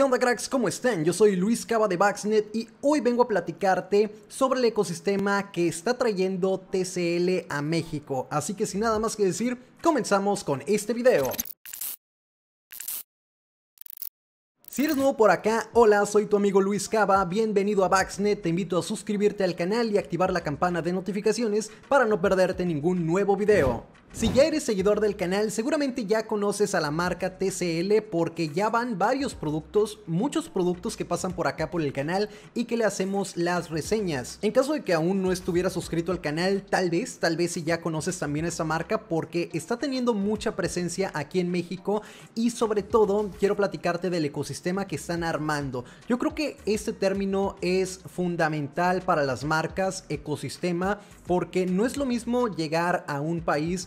¿Qué onda cracks? ¿Cómo están? Yo soy Luis Cava de Baxnet y hoy vengo a platicarte sobre el ecosistema que está trayendo TCL a México. Así que sin nada más que decir, comenzamos con este video. Si eres nuevo por acá, hola, soy tu amigo Luis Cava, bienvenido a Baxnet, te invito a suscribirte al canal y activar la campana de notificaciones para no perderte ningún nuevo video. Si ya eres seguidor del canal, seguramente ya conoces a la marca TCL porque ya van varios productos, muchos productos que pasan por acá por el canal y que le hacemos las reseñas. En caso de que aún no estuvieras suscrito al canal, tal vez, tal vez si ya conoces también esta marca porque está teniendo mucha presencia aquí en México y sobre todo quiero platicarte del ecosistema que están armando. Yo creo que este término es fundamental para las marcas, ecosistema, porque no es lo mismo llegar a un país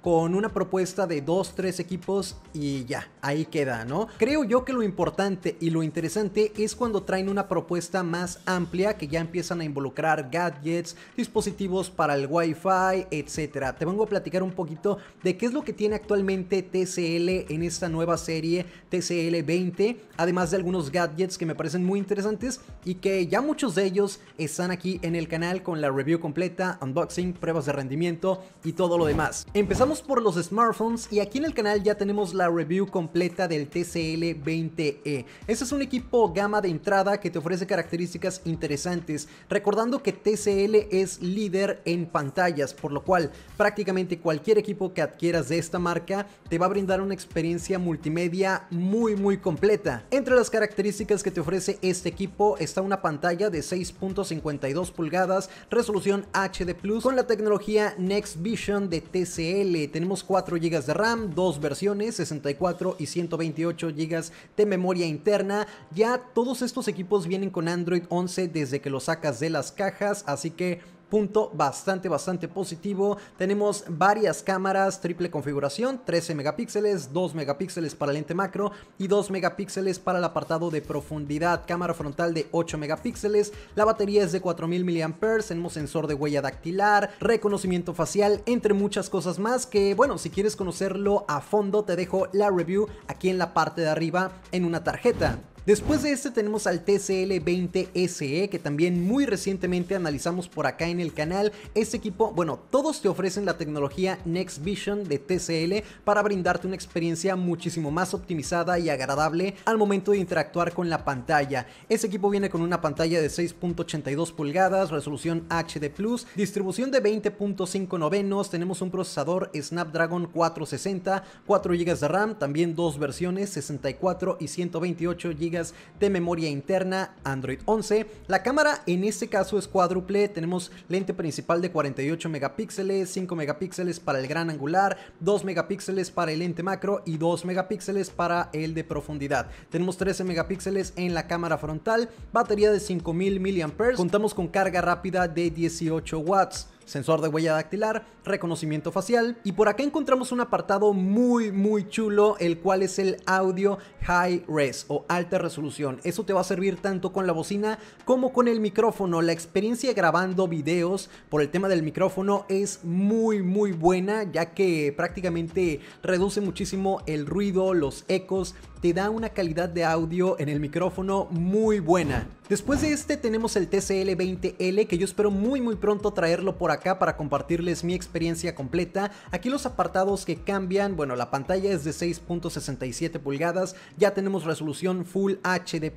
con una propuesta de dos, tres equipos y ya, ahí queda, ¿no? Creo yo que lo importante y lo interesante es cuando traen una propuesta más amplia que ya empiezan a involucrar gadgets, dispositivos para el Wi-Fi, etcétera. Te vengo a platicar un poquito de qué es lo que tiene actualmente TCL en esta nueva serie TCL 20, además de algunos gadgets que me parecen muy interesantes y que ya muchos de ellos están aquí en el canal con la review completa, unboxing, pruebas de rendimiento y todo lo demás. Empezamos por los smartphones y aquí en el canal ya tenemos la review completa del TCL 20E. Este es un equipo gama de entrada que te ofrece características interesantes, recordando que TCL es líder en pantallas, por lo cual prácticamente cualquier equipo que adquieras de esta marca te va a brindar una experiencia multimedia muy muy completa. Entre las características que te ofrece este equipo está una pantalla de 6.52 pulgadas, resolución HD+, Plus con la tecnología Next Vision de TCL eh, tenemos 4 GB de RAM, dos versiones, 64 y 128 GB de memoria interna. Ya todos estos equipos vienen con Android 11 desde que los sacas de las cajas, así que punto bastante, bastante positivo. Tenemos varias cámaras, triple configuración, 13 megapíxeles, 2 megapíxeles para lente macro y 2 megapíxeles para el apartado de profundidad. Cámara frontal de 8 megapíxeles, la batería es de 4000 mAh, tenemos sensor de huella dactilar, reconocimiento facial, entre muchas cosas más que, bueno, si quieres conocerlo a fondo, te dejo la review aquí en la parte de arriba en una tarjeta. Después de este tenemos al TCL20 SE que también muy recientemente analizamos por acá en el canal. Este equipo, bueno, todos te ofrecen la tecnología Next Vision de TCL para brindarte una experiencia muchísimo más optimizada y agradable al momento de interactuar con la pantalla. Este equipo viene con una pantalla de 6.82 pulgadas, resolución HD+, distribución de 20.5 novenos, tenemos un procesador Snapdragon 460, 4 GB de RAM, también dos versiones, 64 y 128 GB de memoria interna Android 11. La cámara en este caso es cuádruple, tenemos lente principal de 48 megapíxeles, 5 megapíxeles para el gran angular, 2 megapíxeles para el lente macro y 2 megapíxeles para el de profundidad. Tenemos 13 megapíxeles en la cámara frontal, batería de 5000 mAh, contamos con carga rápida de 18 watts sensor de huella dactilar, reconocimiento facial y por acá encontramos un apartado muy muy chulo el cual es el audio high res o alta resolución. Eso te va a servir tanto con la bocina como con el micrófono. La experiencia grabando videos por el tema del micrófono es muy muy buena ya que prácticamente reduce muchísimo el ruido, los ecos, te da una calidad de audio en el micrófono muy buena. Después de este tenemos el TCL20L que yo espero muy muy pronto traerlo por acá para compartirles mi experiencia completa. Aquí los apartados que cambian, bueno la pantalla es de 6.67 pulgadas, ya tenemos resolución Full HD+,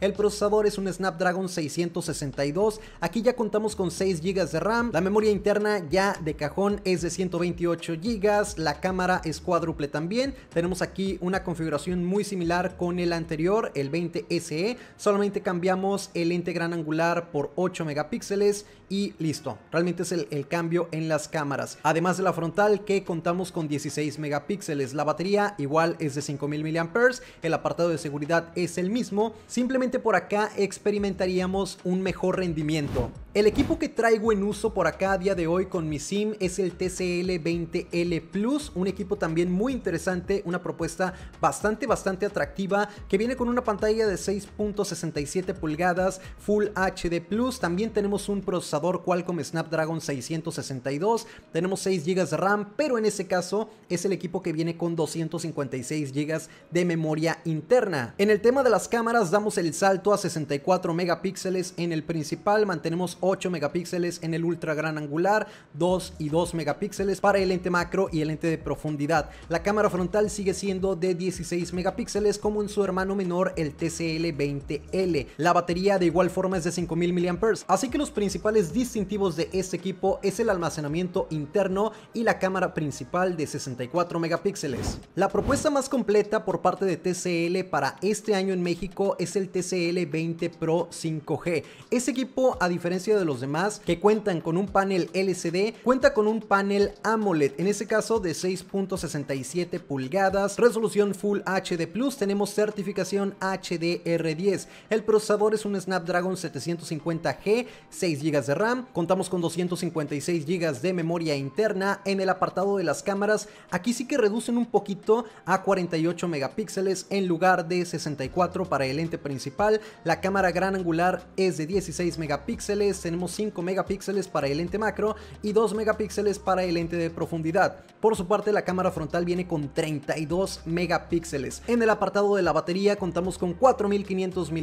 el procesador es un Snapdragon 662, aquí ya contamos con 6 GB de RAM, la memoria interna ya de cajón es de 128 GB, la cámara es cuádruple también, tenemos aquí una configuración muy similar con el anterior, el 20SE, e, solamente cambiamos el integran gran angular por 8 megapíxeles y listo. Realmente es el, el cambio en las cámaras. Además de la frontal que contamos con 16 megapíxeles. La batería igual es de 5000 mAh. El apartado de seguridad es el mismo. Simplemente por acá experimentaríamos un mejor rendimiento. El equipo que traigo en uso por acá a día de hoy con mi SIM es el TCL20L Plus, un equipo también muy interesante, una propuesta bastante bastante atractiva que viene con una pantalla de 6.67 pulgadas Full HD Plus. También tenemos un procesador Qualcomm Snapdragon 662, tenemos 6 GB de RAM, pero en ese caso es el equipo que viene con 256 GB de memoria interna. En el tema de las cámaras damos el salto a 64 megapíxeles en el principal, mantenemos 8 megapíxeles en el ultra gran angular, 2 y 2 megapíxeles para el lente macro y el lente de profundidad. La cámara frontal sigue siendo de 16 megapíxeles como en su hermano menor el TCL 20L. La batería de igual forma es de 5000 mAh, así que los principales distintivos de este equipo es el almacenamiento interno y la cámara principal de 64 megapíxeles. La propuesta más completa por parte de TCL para este año en México es el TCL 20 Pro 5G. Este equipo, a diferencia de los demás que cuentan con un panel LCD, cuenta con un panel AMOLED, en este caso de 6.67 pulgadas, resolución Full HD Plus, tenemos certificación HDR10. El procesador es un Snapdragon 750G, 6 GB de RAM, contamos con 256 GB de memoria interna. En el apartado de las cámaras, aquí sí que reducen un poquito a 48 megapíxeles en lugar de 64 para el lente principal. La cámara gran angular es de 16 megapíxeles, tenemos 5 megapíxeles para el lente macro y 2 megapíxeles para el lente de profundidad. Por su parte, la cámara frontal viene con 32 megapíxeles. En el apartado de la batería contamos con 4500 mAh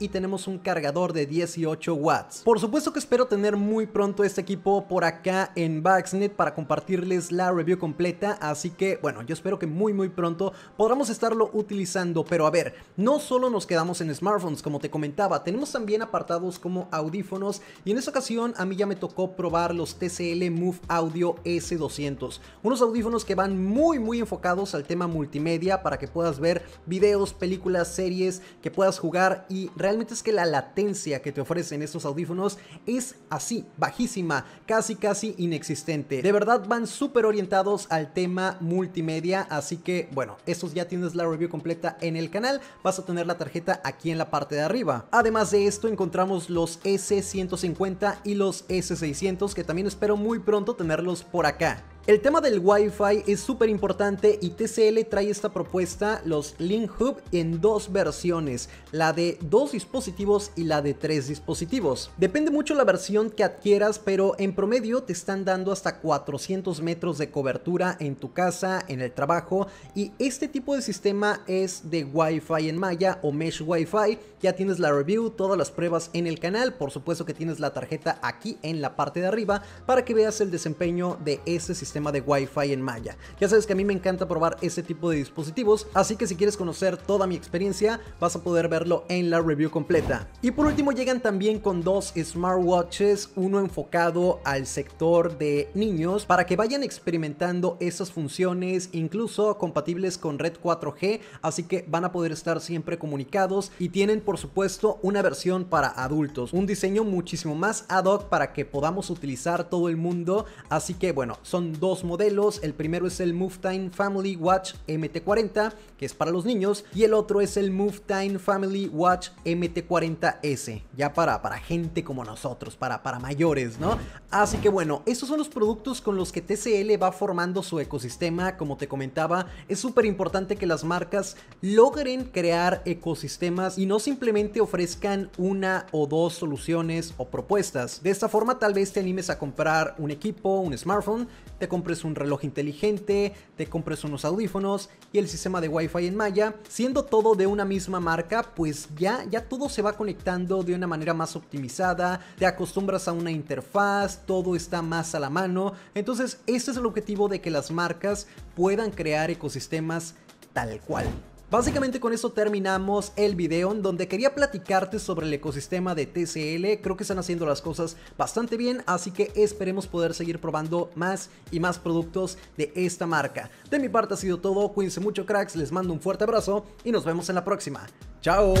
y tenemos tenemos un cargador de 18 watts. Por supuesto que espero tener muy pronto este equipo por acá en Bugsnet para compartirles la review completa, así que bueno, yo espero que muy muy pronto podamos estarlo utilizando, pero a ver, no solo nos quedamos en smartphones, como te comentaba, tenemos también apartados como audífonos y en esta ocasión a mí ya me tocó probar los TCL Move Audio S200, unos audífonos que van muy muy enfocados al tema multimedia para que puedas ver videos, películas, series, que puedas jugar y realmente es que la latencia que te ofrecen estos audífonos es así, bajísima, casi casi inexistente. De verdad van súper orientados al tema multimedia, así que bueno, estos ya tienes la review completa en el canal, vas a tener la tarjeta aquí en la parte de arriba. Además de esto encontramos los S150 y los S600 que también espero muy pronto tenerlos por acá. El tema del Wi-Fi es súper importante y TCL trae esta propuesta, los Link Hub, en dos versiones, la de dos dispositivos y la de tres dispositivos. Depende mucho la versión que adquieras, pero en promedio te están dando hasta 400 metros de cobertura en tu casa, en el trabajo, y este tipo de sistema es de Wi-Fi en malla o Mesh Wi-Fi. Ya tienes la review, todas las pruebas en el canal, por supuesto que tienes la tarjeta aquí en la parte de arriba para que veas el desempeño de este sistema de Wi-Fi en Maya. Ya sabes que a mí me encanta probar ese tipo de dispositivos, así que si quieres conocer toda mi experiencia, vas a poder verlo en la review completa. Y por último llegan también con dos smartwatches, uno enfocado al sector de niños para que vayan experimentando esas funciones, incluso compatibles con red 4G, así que van a poder estar siempre comunicados y tienen por supuesto una versión para adultos, un diseño muchísimo más ad hoc para que podamos utilizar todo el mundo, así que bueno, son dos dos modelos, el primero es el Movetime Family Watch MT40, que es para los niños, y el otro es el Movetime Family Watch MT40S, ya para, para gente como nosotros, para, para mayores, ¿no? Así que bueno, estos son los productos con los que TCL va formando su ecosistema, como te comentaba, es súper importante que las marcas logren crear ecosistemas y no simplemente ofrezcan una o dos soluciones o propuestas. De esta forma tal vez te animes a comprar un equipo, un smartphone, te compres un reloj inteligente, te compres unos audífonos y el sistema de Wi-Fi en Maya, siendo todo de una misma marca, pues ya, ya todo se va conectando de una manera más optimizada, te acostumbras a una interfaz, todo está más a la mano. Entonces, ese es el objetivo de que las marcas puedan crear ecosistemas tal cual. Básicamente con esto terminamos el video en donde quería platicarte sobre el ecosistema de TCL. Creo que están haciendo las cosas bastante bien, así que esperemos poder seguir probando más y más productos de esta marca. De mi parte ha sido todo, cuídense mucho cracks, les mando un fuerte abrazo y nos vemos en la próxima. ¡Chao!